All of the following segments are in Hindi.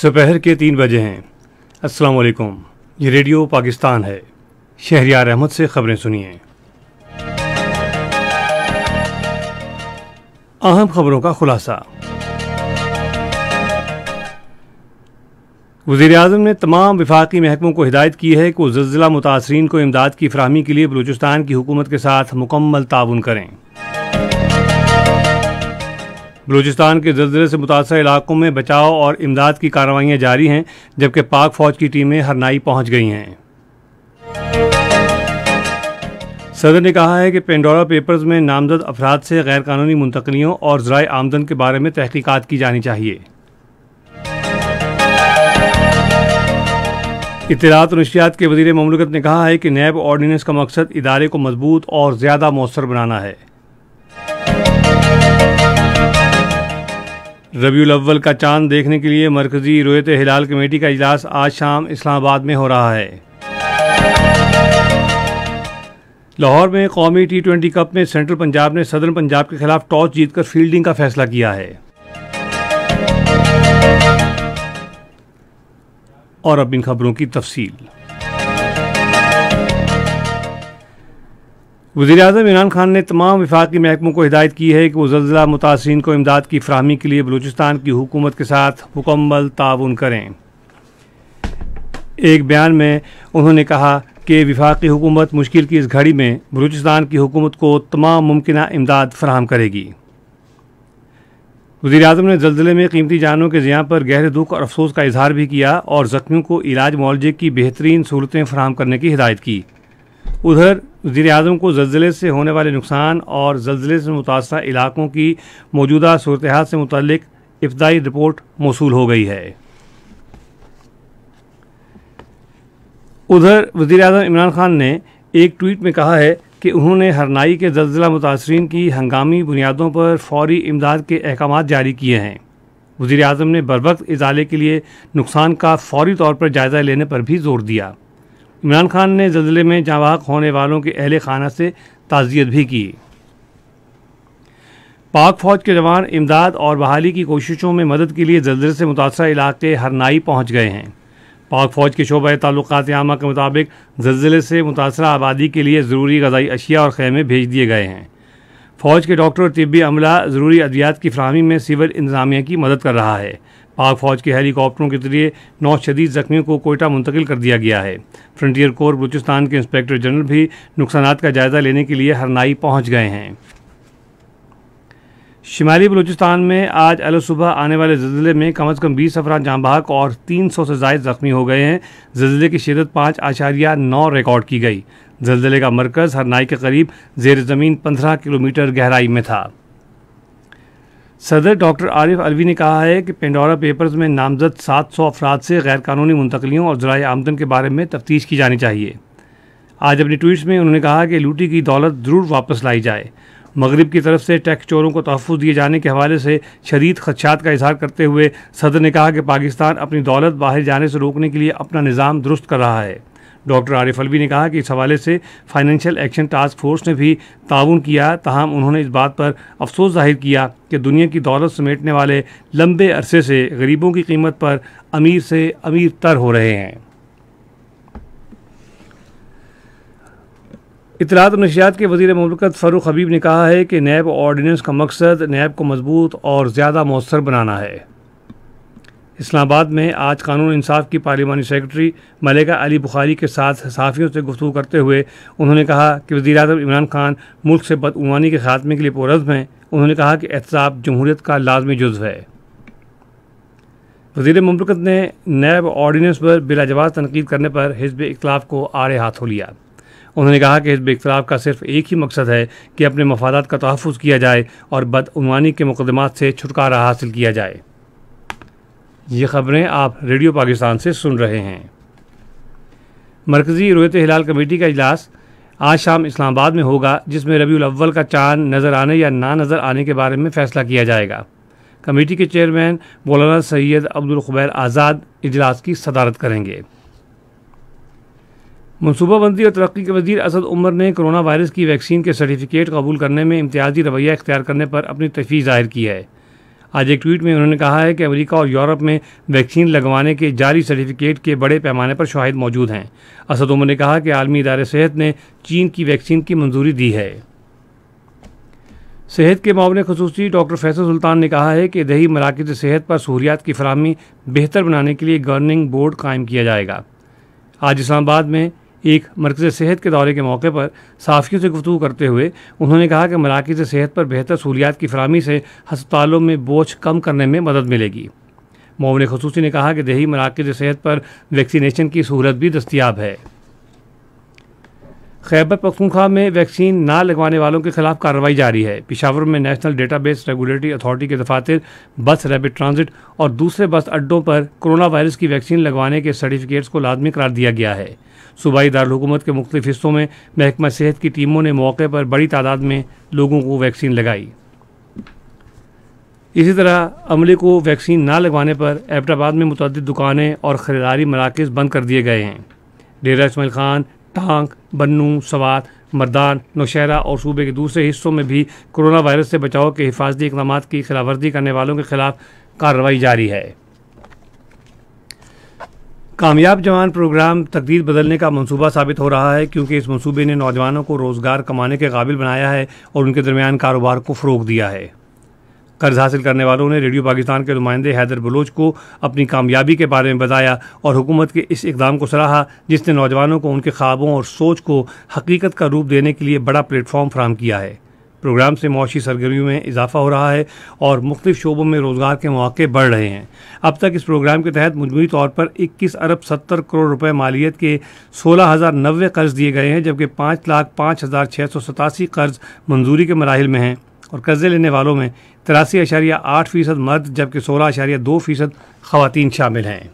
सुपहर के तीन बजे हैं अस्सलाम वालेकुम ये रेडियो पाकिस्तान है शहरियार अहमद से खबरें सुनिए अहम खबरों का खुलासा वजीर अजम ने तमाम विफाकी महकमों को हिदायत की है कि वो जल्जिला मुतासरीन को इमदाद की फ्राहमी के लिए बलूचिस्तान की हुकूमत के साथ मुकम्मल ताउन करें बलूचिस्तान के जल्जले से मुतासर इलाकों में बचाव और इमदाद की कार्रवाइयाँ जारी हैं जबकि पाक फौज की टीमें हरनाई पहुँच गई हैं सदर ने कहा है कि पेंडोरा पेपर्स में नामजद अफराद से गैरकानूनी मुंतकलियों और जराए आमदन के बारे में तहकीकात की जानी चाहिए इतलात नशियात के वजीर ममलकत ने कहा है कि नैब ऑर्डीनेंस का मकसद इदारे को मजबूत और ज़्यादा मौसर बनाना है रबी अव्वल का चांद देखने के लिए मरकज़ी रोयत हिलाल कमेटी का इजलास आज शाम इस्लामाबाद में हो रहा है लाहौर में कौमी टी ट्वेंटी कप में सेंट्रल पंजाब ने सदर पंजाब के खिलाफ टॉस जीतकर फील्डिंग का फैसला किया है और अब इन खबरों की तफसील वज़ी अजम इमरान खान ने तमाम विफाक महकमों को हिदायत की है कि वह जल्जिला मुतासरीन को इमदाद की फरहमी के लिए बलूचिस्तान की हुकूमत के साथ मुकम्मल ताउन करें एक बयान में उन्होंने कहा कि वफाकी हुकूमत मुश्किल की इस घड़ी में बलूचिस्तान की हुकूमत को तमाम मुमकिन इमदाद फराहम करेगी वजी अजम ने जल्जिले में कीमती जानों के ज़ियाँ पर गहरे दुख और अफसोस का इजहार भी किया और ज़ख्मियों को इलाज मुआवजे की बेहतरीन सहूलतें फराहम करने की हिदायत की उधर वजीर अजम को जल्जले से होने वाले नुकसान और जल्जले से मुतासर इलाकों की मौजूदा सूरत से मुतक इब्तदाई रिपोर्ट मौसू हो गई है उधर वजीर अजम इमरान खान ने एक ट्वीट में कहा है कि उन्होंने हरनाई के जल्जिला मुतासरी की हंगामी बुनियादों पर फौरी इमदाद के अहकाम जारी किए हैं वजीर अजम ने बर वक्त इजाले के लिए नुकसान का फौरी तौर पर जायज़ा लेने पर भी जोर दिया इमरान खान ने जल्जले में जावाहक होने वालों के अहल खाना से ताज़ियत भी की पाक फ़ौज के जवान इमदाद और बहाली की कोशिशों में मदद के लिए जल्जले से मुतासर इलाके हरनाई पहुँच गए हैं पाक फ़ौज के शोबा ताल्लुक आमा के मुताबिक जल्जले से मुतासर आबादी के लिए ज़रूरी गजाई अशिया और ख़ैमे भेज दिए गए हैं फ़ौज के डॉक्टर और तबी अमला ज़रूरी अद्वियात की फ्राहमी में सिविल इंतजामिया की मदद कर रहा है पाक फौज के हेलीकॉप्टरों के जरिए नौ शदीद जख्मियों को कोयटा मुंतकिल कर दिया गया है फ्रंटियर कोर बलूचिस्तान के इंस्पेक्टर जनरल भी नुकसान का जायजा लेने के लिए हरनाई पहुँच गए हैं शिमाली बलूचिस्तान में आज अल सुबह आने वाले जल्जिले में कम अज़ कम बीस अफराद जाम बाहक और तीन सौ से जायद जख्मी हो गए हैं जल्जिले की शिदत पाँच आशारिया नौ रिकॉर्ड की गई जल्जिले का मरकज़ हरनाई के करीब जेर ज़मीन पंद्रह किलोमीटर गहराई में था सदर डॉक्टर आरिफ अलवी ने कहा है कि पेंडोरा पेपर्स में नामजद 700 सौ अफराद से गैरकानूनी मुंतकलियों और जराए आमदन के बारे में तफ्तीश की जानी चाहिए आज अपने ट्वीट में उन्होंने कहा कि लूटी की दौलत ज़रूर वापस लाई जाए मगरब की तरफ से टैक्स चोरों को तहफ़ दिए जाने के हवाले से शदीद खदशात का इजहार करते हुए सदर ने कहा कि पाकिस्तान अपनी दौलत बाहर जाने से रोकने के लिए अपना निज़ाम दुरुस्त कर रहा है डॉक्टर आरिफ अलवी ने कहा कि इस हवाले से फाइनेंशियल एक्शन टास्क फोर्स ने भी ताउन किया तहम उन्होंने इस बात पर अफसोस जाहिर किया कि दुनिया की दौलत समेटने वाले लंबे अरसे से गरीबों की कीमत पर अमीर से अमीर तर हो रहे हैं इतलात नशियात के वजीर ममलकत फ़रूख हबीब ने कहा है कि नैब ऑर्डीनेंस का मकसद नैब को मजबूत और ज़्यादा मौसर बनाना है इस्लामाबाद में आज कानून इंसाफ की पार्लिमानी सेक्रेटरी मलिका अली बुखारी के साथ सहाफ़ियों से गुफ्तू करते हुए उन्होंने कहा कि वजी अजम इमरान खान मुल्क से बदउमानी के खात्मे के लिए पुरज़म हैं उन्होंने कहा कि एहतसाब जमहूरीत का लाजमी जुज्व है वजीर ममलकत ने नैब ऑर्डीनेंस पर बिलाजवाज़ तनकीद करने पर हिजब इखलाफ को आड़े हाथों लिया उन्होंने कहा कि हिजब इखलाफ का सिर्फ एक ही मकसद है कि अपने मफाद का तहफ़ किया जाए और बदउनवानी के मुकदमा से छुटकारा हासिल किया जाए ये खबरें आप रेडियो पाकिस्तान से सुन रहे हैं मरकज़ी रोहित हिलाल कमेटी का इजलास आज शाम इस्लामाबाद में होगा जिसमें रबी अव्वल का चांद नज़र आने या ना नज़र आने के बारे में फ़ैसला किया जाएगा कमेटी के चेयरमैन मौलाना सैयद अब्दुल खुबैर आज़ाद इजलास की सदारत करेंगे मनसूबाबंदी और तरक्की के वजीर असद उमर ने कोरोना वायरस की वैक्सीन के सर्टिफिकेट कबूल करने में इम्तियाजी रवैया इख्तियार करने पर अपनी तफी ज़ाहिर की है आज एक ट्वीट में उन्होंने कहा है कि अमेरिका और यूरोप में वैक्सीन लगवाने के जारी सर्टिफिकेट के बड़े पैमाने पर शाहिद मौजूद हैं असद उमर ने कहा कि आलमी इदारे सेहत ने चीन की वैक्सीन की मंजूरी दी है सेहत के मामले खसूसी डॉक्टर फैसल सुल्तान ने कहा है कि दही मराकज सेहत पर सहूलियात की फरहमी बेहतर बनाने के लिए गवर्निंग बोर्ड कायम किया जाएगा आज इस्लामाबाद में एक मरकज़ सेहत के दौरे के मौके पर साफियों से गुफ्तू करते हुए उन्होंने कहा कि मराकज़ सेहत पर बेहतर सहूलियात की फरहमी से हस्पतालों में बोझ कम करने में मदद मिलेगी मोमिन खसूसी ने कहा कि दही मराकज़ सेहत पर वैक्सीनेशन की सहूलत भी दस्तियाब है खैबर पखतूनखा में वैक्सीन ना लगवाने वालों के खिलाफ कार्रवाई जारी है पिशावर में नेशनल डेटाबेस रेगुलेटरी अथॉरिटी के दफातर बस रैपिड ट्रांजिट और दूसरे बस अड्डों पर कोरोना वायरस की वैक्सीन लगवाने के सर्टिफिकेट्स को लाजमी करार दिया गया है सूबाई दारकूमत के मुख्तु हिस्सों में महकमा सेहत की टीमों ने मौके पर बड़ी तादाद में लोगों को वैक्सीन लगाई इसी तरह अमले को वैक्सीन ना लगवाने पर एबटाबाद में मुतद दुकानें और खरीदारी मराकज़ बंद कर दिए गए हैं डेरा इसमाइल खान टांग बन्नू सवात मरदान नौशहरा और सूबे के दूसरे हिस्सों में भी कोरोना वायरस से बचाव के हिफाजती इकदाम की खिलाफवर्जी करने वालों के खिलाफ कार्रवाई जारी है कामयाब जवान प्रोग्राम तकदीर बदलने का मंसूबा साबित हो रहा है क्योंकि इस मंसूबे ने नौजवानों को रोज़गार कमाने के काबिल बनाया है और उनके दरमियान कारोबार को फ़रोग दिया है कर्ज हासिल करने वालों ने रेडियो पाकिस्तान के नुमाइंदे हैदर बलोच को अपनी कामयाबी के बारे में बताया और हुकूमत के इस इकदाम को सराहा जिसने नौजवानों को उनके ख्वाबों और सोच को हकीकत का रूप देने के लिए बड़ा प्लेटफॉर्म फ्राहम किया है प्रोग्राम से मुशी सरगर्मियों में इजाफा हो रहा है और मुख्तु शोबों में रोज़गार के मौके बढ़ रहे हैं अब तक इस प्रोग्राम के तहत मजमू तौर पर इक्कीस अरब सत्तर करोड़ रुपये मालियत के सोलह हज़ार नबे कर्ज दिए गए हैं जबकि पाँच लाख पाँच हज़ार छः सौ सतासी कर्ज मंजूरी के मराहल में हैं और कर्ज़े लेने वालों में तिरासी अशारिया आठ फ़ीसद मर्द जबकि सोलह अशारिया दो फ़ीसद ख़वान शामिल हैं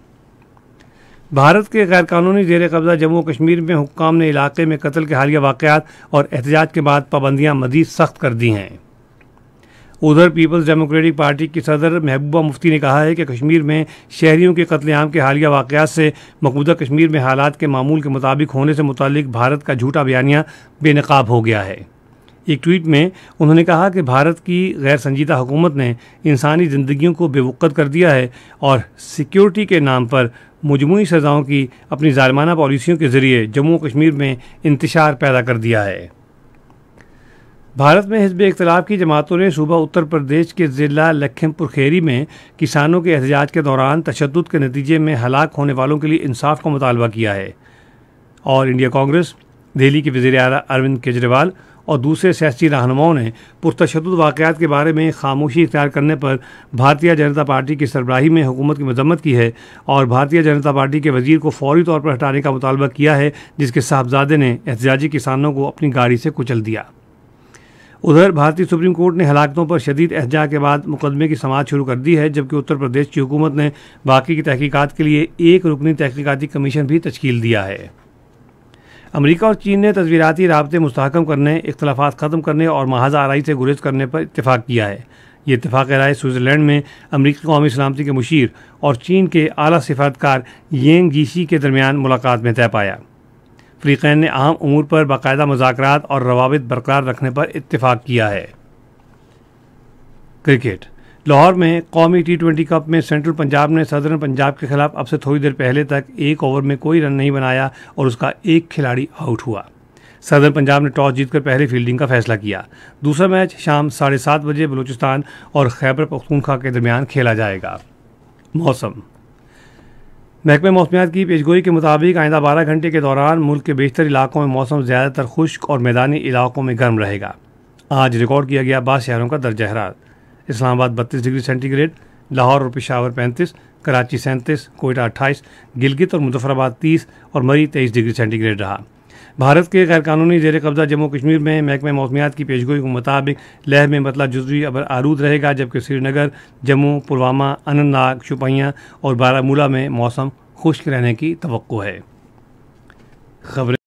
भारत के गैरकानूनी जेर कब्ज़ा जम्मू कश्मीर में हुक्काम ने इलाके में कत्ल के हालिया वाकत और एहतजाज के बाद पाबंदियाँ मजीद सख्त कर दी हैं उधर पीपल्स डेमोक्रेटिक पार्टी की सदर महबूबा मुफ्ती ने कहा है कि कश्मीर में शहरियों के कत्लेआम के हालिया वाकत से मकबूजा कश्मीर में हालात के मामूल के मुताबिक होने से मुतल भारत का झूठा बयानिया बेनकाब हो गया है एक ट्वीट में उन्होंने कहा कि भारत की गैर संजीदा हुकूमत ने इंसानी ज़िंदगियों को बेवक़त कर दिया है और सिक्योरिटी के नाम पर मजमू सज़ाओं की अपनी जालमाना पॉलिसियों के ज़रिए जम्मू कश्मीर में इंतशार पैदा कर दिया है भारत में हिजब इख्तलाफ की जमातों ने सूबा उत्तर प्रदेश के ज़िला लखीमपुर खेरी में किसानों के एहतजाज के दौरान तशद के नतीजे में हलाक होने वालों के लिए इंसाफ का मुतालबा किया है और इंडिया कांग्रेस दिल्ली के वजीर अरविंद केजरीवाल और दूसरे सियासी रहनुमाओं ने पुरतशद वाकयात के बारे में खामोशी इख्तियार करने पर भारतीय जनता पार्टी की सरबराही में हुकूमत की मजम्मत की है और भारतीय जनता पार्टी के वजीर को फौरी तौर पर हटाने का मुतालबा किया है जिसके साहबजादे ने एहतजाजी किसानों को अपनी गाड़ी से कुचल दिया उधर भारतीय सुप्रीम कोर्ट ने हलाकतों पर शदीद एहजा के बाद मुकदमे की समाज शुरू कर दी है जबकि उत्तर प्रदेश की हुकूमत ने बाकी की तहकीकात के लिए एक रुकनी तहकीकती कमीशन भी तश्कील दिया है अमरीका और चीन ने तस्वीरती रबते मुस्तकम करने इख्लाफा ख़त्म करने और महाज आरई से गुरेज करने पर इतफाक़ किया है ये इतफाक़ राय स्विट्ज़रलैंड में अमरीकी कौमी सलामती के मुशीर और चीन के अली सिफातकार येंग जीसी के दरमियान मुलाकात में तय पाया फ्रीकैन ने अहम अमूर पर बाकायदा मजाक और रवाबित बरकरार रखने पर इतफाक़ किया है क्रिकेट लाहौर में कौमी टी ट्वेंटी कप में सेंट्रल पंजाब ने सदरन पंजाब के खिलाफ अब से थोड़ी देर पहले तक एक ओवर में कोई रन नहीं बनाया और उसका एक खिलाड़ी आउट हुआ सदर पंजाब ने टॉस जीतकर पहले फील्डिंग का फैसला किया दूसरा मैच शाम साढ़े सात बजे बलूचिस्तान और खैबर पख्तूनखा के दरमियान खेला जाएगा मौसम महकमे मौसमियात की पेशगोई के मुताबिक आइंदा बारह घंटे के दौरान मुल्क के बेशतर इलाकों में मौसम ज़्यादातर खुश्क और मैदानी इलाकों में गर्म रहेगा आज रिकॉर्ड किया गया बाद शहरों का दर्जा हरात इस्लामाबाद बत्तीस डिग्री सेंटीग्रेड लाहौर और पिशावर पैंतीस कराची सैंतीस कोयटा अट्ठाईस गिलगित और मुजफ्फराबाद तीस और मरी तेईस डिग्री सेंटीग्रेड रहा भारत के गैरकानूनी जेर कब्जा जम्मू कश्मीर में महकमे मौसमियात की पेशगोई के मुताबिक लह में मतला जुजवी अबर आरूद रहेगा जबकि श्रीनगर जम्मू पुलवामा अनंतनाग शुपियाँ और बारामूला में मौसम खुश्क रहने की तो है खबरें